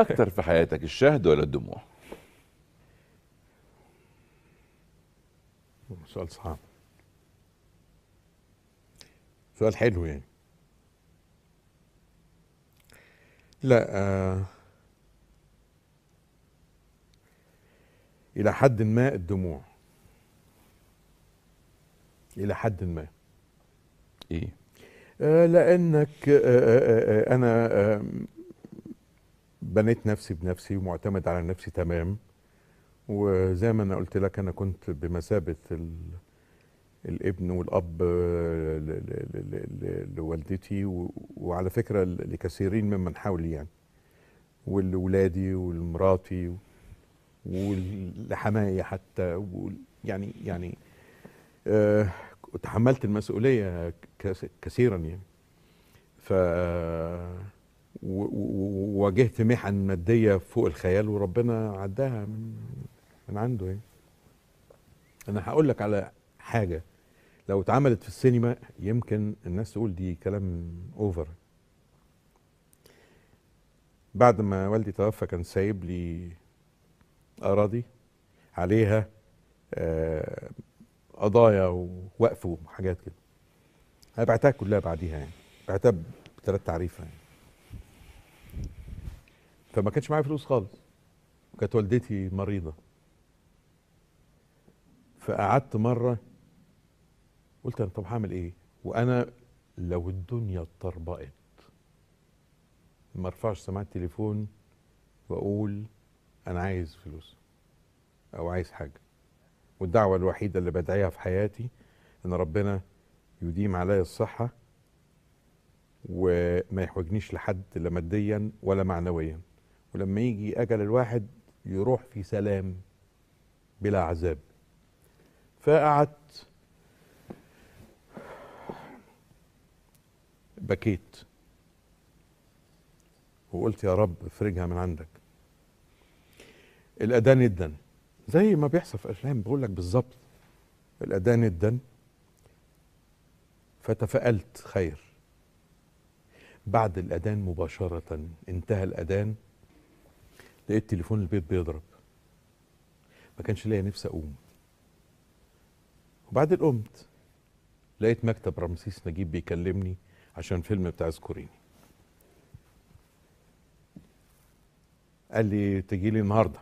اكتر في حياتك الشهد ولا الدموع سؤال صعب سؤال حلو يعني لا آه الى حد ما الدموع الى حد ما ايه آه لانك آه آه آه, آه، انا آه بنيت نفسي بنفسي ومعتمد على نفسي تمام وزي ما انا قلت لك انا كنت بمثابه الابن والاب آه، لوالدتي وعلى فكره لكثيرين ممن حولي يعني ولاولادي ولمراتي ولحمايا حتى يعني يعني أه تحملت المسؤوليه كثيرا يعني ف وواجهت محن ماديه فوق الخيال وربنا عداها من من عنده يعني انا هقول لك على حاجه لو اتعملت في السينما يمكن الناس تقول دي كلام اوفر بعد ما والدي توفى كان سايب لي اراضي عليها آه، قضايا ووقف وحاجات كده هبعتها بعتها كلها بعديها يعني بعتها بثلاث تعريفه يعني فما كانش معايا فلوس خالص وكانت والدتي مريضه فقعدت مره قلت انا طب هعمل ايه وانا لو الدنيا اتطربقت ما ارفعش سماعه التليفون واقول انا عايز فلوس او عايز حاجه والدعوه الوحيده اللي بدعيها في حياتي ان ربنا يديم عليا الصحه وما يحوجنيش لحد لا ماديا ولا معنويا ولما يجي أجل الواحد يروح في سلام بلا عذاب فقعدت بكيت وقلت يا رب افرجها من عندك الأذان الدن زي ما بيحصل في أفلام بقول لك بالظبط الأذان الدن فتفائلت خير بعد الأذان مباشرة انتهى الأذان لقيت تليفون البيت بيضرب ما كانش ليا نفسي اقوم وبعدين قمت لقيت مكتب رمسيس نجيب بيكلمني عشان فيلم بتاع سكوريني قال لي تجي لي النهارده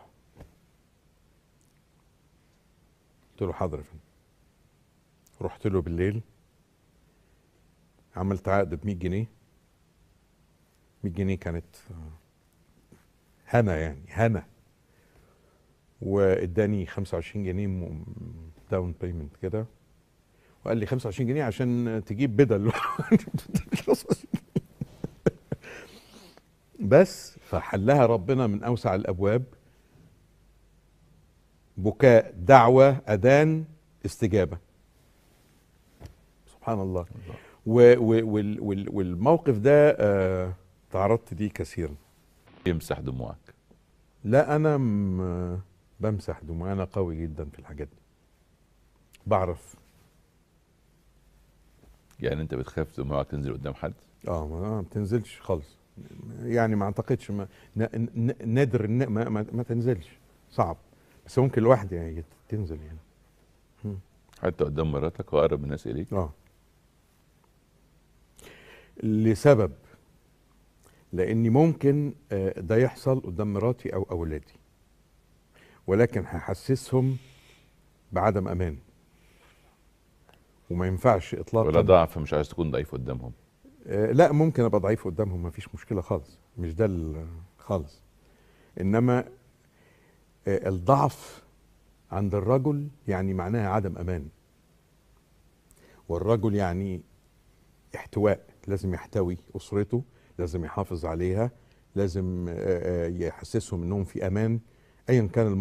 قلت له حاضر يا فندم رحت له بالليل عملت عقد ب 100 جنيه 100 جنيه كانت هما يعني هما واداني 25 جنيه داون بيمنت كده وقال لي 25 جنيه عشان تجيب بدل بس فحلها ربنا من اوسع الابواب بكاء دعوه اذان استجابه سبحان الله, الله. والموقف ده آه، تعرضت ليه كثيرا يمسح دموعك لا انا بمسح دموعي انا قوي جدا في الحاجات دي بعرف يعني انت بتخاف دموعك تنزل قدام حد اه ما آه، بتنزلش خالص يعني ما اعتقدش ما نادر ما, ما, ما تنزلش صعب بس ممكن الواحد يعني تنزل يعني حتى قدام مراتك واقرب الناس اليك اه لسبب لأني ممكن آه، ده يحصل قدام مراتي أو أولادي ولكن هحسسهم بعدم أمان وما ينفعش إطلاقا ولا ضعف مش عايز تكون ضعيف قدامهم آه، لا ممكن أبقى ضعيف قدامهم مفيش مشكلة خالص مش ده خالص إنما آه، الضعف عند الرجل يعني معناها عدم أمان والرجل يعني احتواء لازم يحتوي أسرته لازم يحافظ عليها لازم يحسسهم انهم في امان ايا كان الموضوع